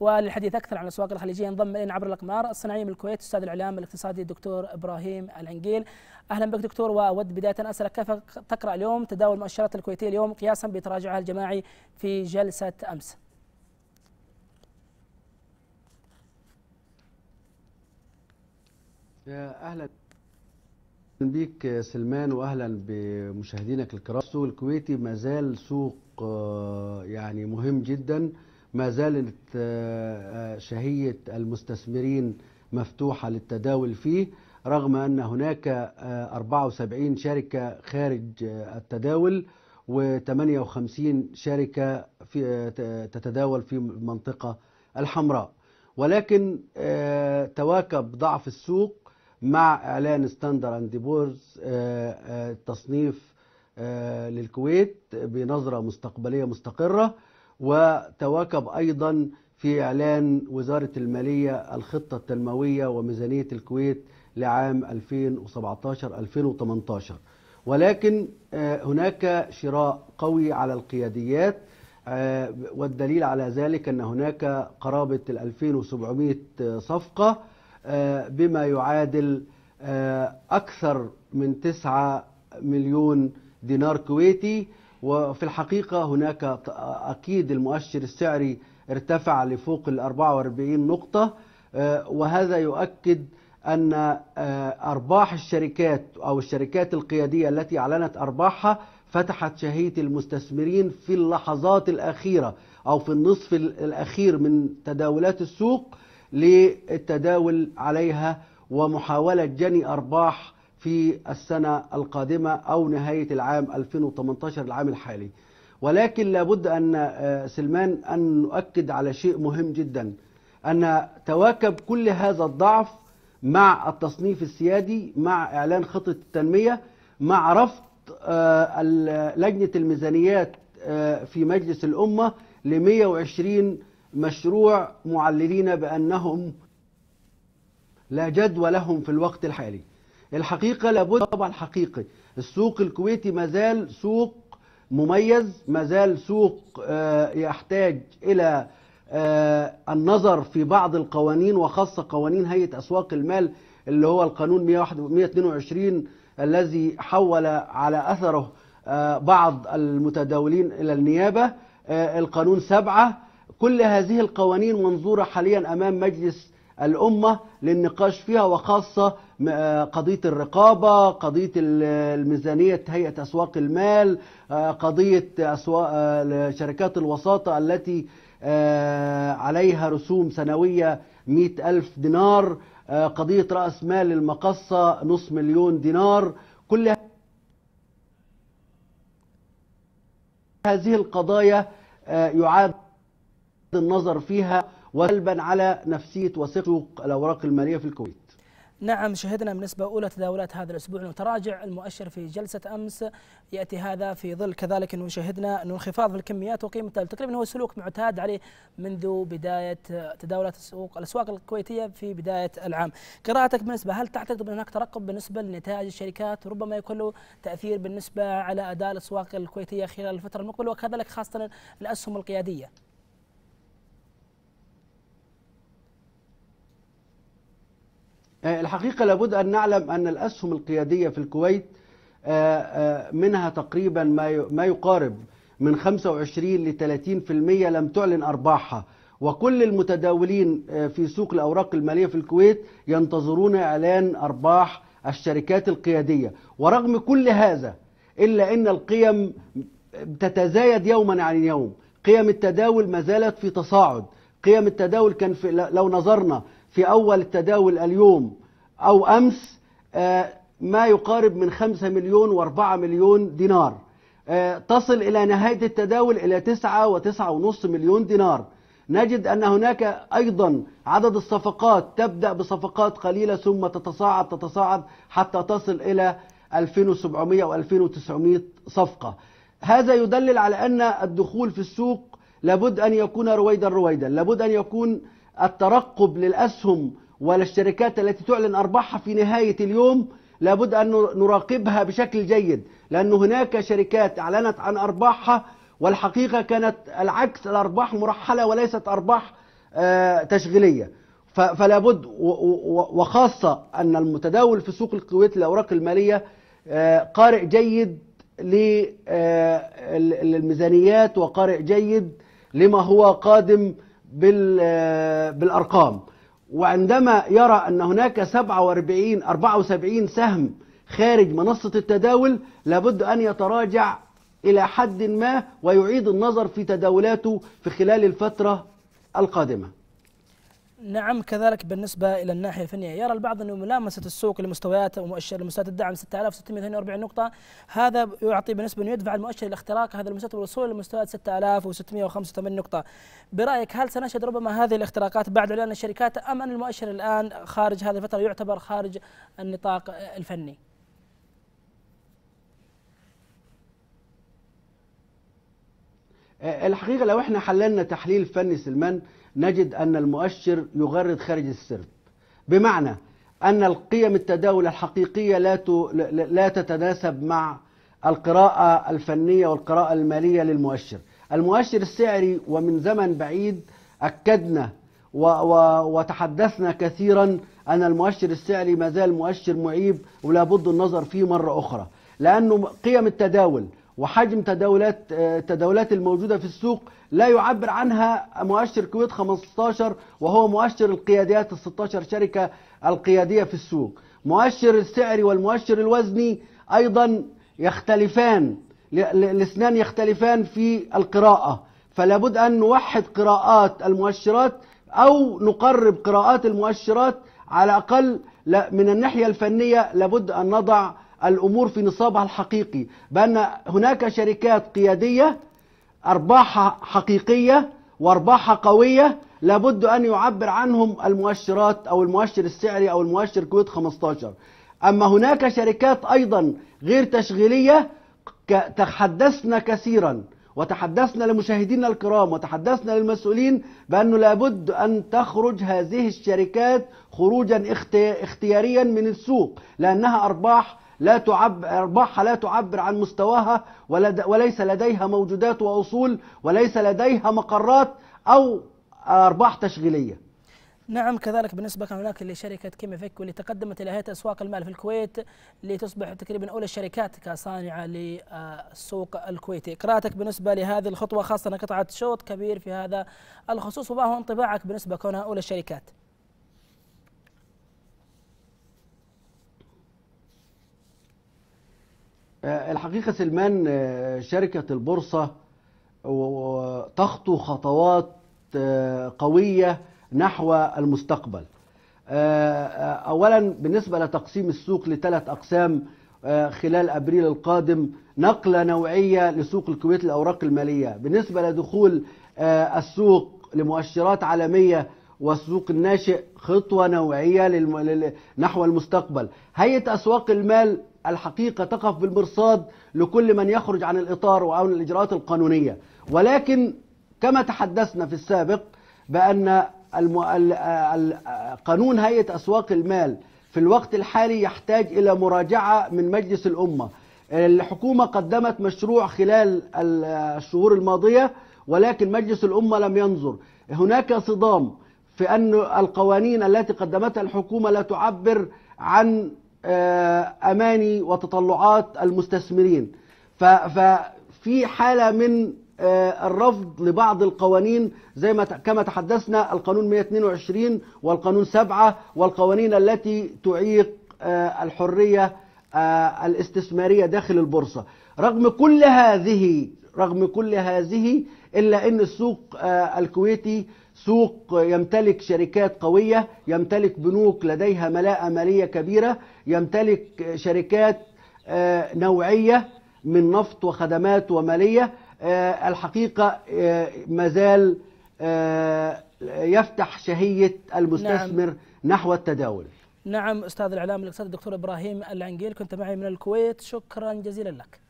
وللحديث اكثر عن الاسواق الخليجيه انضم الينا عبر الاقمار الصناعيه من الكويت استاذ الاعلام الاقتصادي الدكتور ابراهيم العنقيل اهلا بك دكتور واود بدايه اسالك كيف تقرا اليوم تداول المؤشرات الكويتيه اليوم قياسا بتراجعها الجماعي في جلسه امس اهلا بك سلمان واهلا بمشاهدينك الكرام السوق الكويتي ما زال سوق آه، يعني مهم جدا ما زالت آه، آه، شهية المستثمرين مفتوحة للتداول فيه رغم أن هناك 74 آه، شركة خارج التداول و58 شركة في تتداول في المنطقة الحمراء ولكن تواكب ضعف السوق مع إعلان ستاندر أند بورز تصنيف للكويت بنظرة مستقبلية مستقرة وتواكب أيضا في إعلان وزارة المالية الخطة التنموية وميزانية الكويت لعام 2017-2018 ولكن آه، هناك شراء قوي على القياديات آه، والدليل على ذلك أن هناك قرابة 2700 صفقة آه، بما يعادل أكثر من 9 مليون دينار كويتي وفي الحقيقة هناك أكيد المؤشر السعري ارتفع لفوق ال 44 نقطة آه، وهذا يؤكد أن آه، أرباح الشركات أو الشركات القيادية التي أعلنت أرباحها فتحت شهية المستثمرين في اللحظات الأخيرة أو في النصف الأخير من تداولات السوق للتداول عليها ومحاولة جني أرباح في السنة القادمة أو نهاية العام 2018 العام الحالي ولكن لابد أن آه، سلمان أن نؤكد على شيء مهم جدا أن تواكب كل هذا الضعف مع التصنيف السيادي مع إعلان خطة التنمية مع رفض آه، لجنة الميزانيات آه، في مجلس الأمة ل 120 مشروع معللين بأنهم لا جدوى لهم في الوقت الحالي الحقيقه لابد طبعا حقيقي السوق الكويتي مازال سوق مميز مازال سوق آه، يحتاج الى آه، النظر في بعض القوانين وخاصه قوانين هيئه اسواق المال اللي هو القانون 122 الذي حول على اثره آه، بعض المتداولين الى النيابه القانون سبعه كل هذه القوانين منظوره حاليا امام مجلس الامه للنقاش فيها وخاصه آه، قضية الرقابة قضية الميزانية هيئة أسواق المال آه، قضية أسواق آه، شركات الوساطة التي عليها رسوم سنوية مئة ألف دينار قضية رأس مال المقصة نصف مليون دينار كل هذه القضايا يعاد النظر فيها وسلبا على نفسية وثقة الأوراق المالية في الكويت نعم شهدنا بنسبة أولى تداولات هذا الأسبوع وتراجع المؤشر في جلسة أمس يأتي هذا في ظل كذلك أنه شهدنا أنه انخفاض في الكميات وقيمة تقريبا هو سلوك معتاد عليه منذ بداية تداولات السوق الأسواق الكويتية في بداية العام قراءتك بالنسبة هل تعتقد أن هناك ترقب بالنسبة لنتائج الشركات ربما يكون له تأثير بالنسبة على أداء الأسواق الكويتية خلال الفترة المقبلة وكذلك خاصة الأسهم القيادية آه، الحقيقة لابد أن نعلم أن الأسهم القيادية في الكويت آه، آه، منها تقريبا ما يقارب من 25 ل 30% لم تعلن أرباحها وكل المتداولين في سوق الأوراق المالية في الكويت ينتظرون إعلان أرباح الشركات القيادية ورغم كل هذا إلا أن القيم تتزايد يوما عن يوم قيم التداول ما زالت في تصاعد قيم التداول كان في لو نظرنا في أول التداول اليوم أو أمس آه، ما يقارب من 5 مليون و4 مليون دينار آه، تصل إلى نهاية التداول إلى 9 و9.5 مليون دينار نجد أن هناك أيضا عدد الصفقات تبدأ بصفقات قليلة ثم تتصاعد تتصاعد حتى تصل إلى 2700 و 2900 صفقة هذا يدلل على أن الدخول في السوق لابد أن يكون رويدا رويدا لابد أن يكون الترقب للأسهم ولا الشركات التي تعلن أرباحها في نهاية اليوم لابد أن نراقبها بشكل جيد لأن هناك شركات أعلنت عن أرباحها والحقيقة كانت العكس الأرباح مرحلة وليست أرباح آه، تشغيلية فلا بد وخاصة أن المتداول في سوق الكويت للأوراق المالية آه، قارئ جيد آه، للميزانيات وقارئ جيد لما هو قادم بالأرقام وعندما يرى أن هناك 47 74 سهم خارج منصة التداول لابد أن يتراجع إلى حد ما ويعيد النظر في تداولاته في خلال الفترة القادمة نعم كذلك بالنسبة إلى الناحية الفنية يرى البعض انه ملامسة السوق لمستويات ومؤشر لمستويات الدعم 6642 نقطة هذا يعطي بالنسبة أنه يدفع المؤشر لاختراق هذا المستوى والوصول لمستويات 6685 نقطة برأيك هل سنشهد ربما هذه الاختراقات بعد إعلان الشركات أم أن المؤشر الآن خارج هذه الفترة يعتبر خارج النطاق الفني؟ أه، الحقيقة لو احنا حللنا تحليل فني سلمان نجد أن المؤشر يغرد خارج السرب بمعنى أن القيم التداول الحقيقية لا لا تتناسب مع القراءة الفنية والقراءة المالية للمؤشر المؤشر السعري ومن زمن بعيد أكدنا و و وتحدثنا كثيرا أن المؤشر السعري ما زال مؤشر معيب ولا بد النظر فيه مرة أخرى لأنه قيم التداول وحجم تداولات آه، التداولات الموجوده في السوق لا يعبر عنها مؤشر كويت 15 وهو مؤشر القياديات ال 16 شركه القياديه في السوق مؤشر السعري والمؤشر الوزني ايضا يختلفان الاثنان يختلفان في القراءه فلا بد ان نوحد قراءات المؤشرات او نقرب قراءات المؤشرات على الاقل من الناحيه الفنيه لابد ان نضع الأمور في نصابها الحقيقي بأن هناك شركات قيادية أرباحها حقيقية وأرباحها قوية لابد أن يعبر عنهم المؤشرات أو المؤشر السعري أو المؤشر كويت 15 أما هناك شركات أيضا غير تشغيلية تحدثنا كثيرا وتحدثنا لمشاهدينا الكرام وتحدثنا للمسؤولين بأنه لابد أن تخرج هذه الشركات خروجا اختياريا من السوق لأنها أرباح لا تعبر أرباحها لا تعبر عن مستواها وليس لديها موجودات وأصول وليس لديها مقرات أو أرباح تشغيلية نعم كذلك بالنسبة كان هناك لشركة كيميفيك واللي تقدمت إلى هيئة أسواق المال في الكويت لتصبح تقريبا أولى الشركات كصانعة للسوق الكويتي قراءتك بالنسبة لهذه الخطوة خاصة انها قطعت شوط كبير في هذا الخصوص وما هو انطباعك بالنسبة كونها أولى الشركات آه، الحقيقة سلمان آه، شركة البورصة تخطو خطوات آه، قوية نحو المستقبل أولا بالنسبة لتقسيم السوق لثلاث أقسام خلال أبريل القادم نقلة نوعية لسوق الكويت الأوراق المالية بالنسبة لدخول السوق لمؤشرات عالمية والسوق الناشئ خطوة نوعية نحو المستقبل هيئة أسواق المال الحقيقة تقف بالمرصاد لكل من يخرج عن الإطار أو الإجراءات القانونية ولكن كما تحدثنا في السابق بأن قانون هيئة أسواق المال في الوقت الحالي يحتاج إلى مراجعة من مجلس الأمة الحكومة قدمت مشروع خلال الشهور الماضية ولكن مجلس الأمة لم ينظر هناك صدام في أن القوانين التي قدمتها الحكومة لا تعبر عن آه، اماني وتطلعات المستثمرين ففي حاله من آه، الرفض لبعض القوانين زي ما كما تحدثنا القانون 122 والقانون 7 والقوانين التي تعيق آه، الحريه الاستثماريه داخل البورصه رغم كل هذه رغم كل هذه الا ان السوق الكويتي سوق يمتلك شركات قوية يمتلك بنوك لديها ملاءة مالية كبيرة يمتلك شركات آه، نوعية من نفط وخدمات ومالية آه، الحقيقة آه، مازال يفتح شهية المستثمر نعم. نحو التداول نعم أستاذ الإعلام الاقتصادي الدكتور إبراهيم العنقيل كنت معي من الكويت شكرا جزيلا لك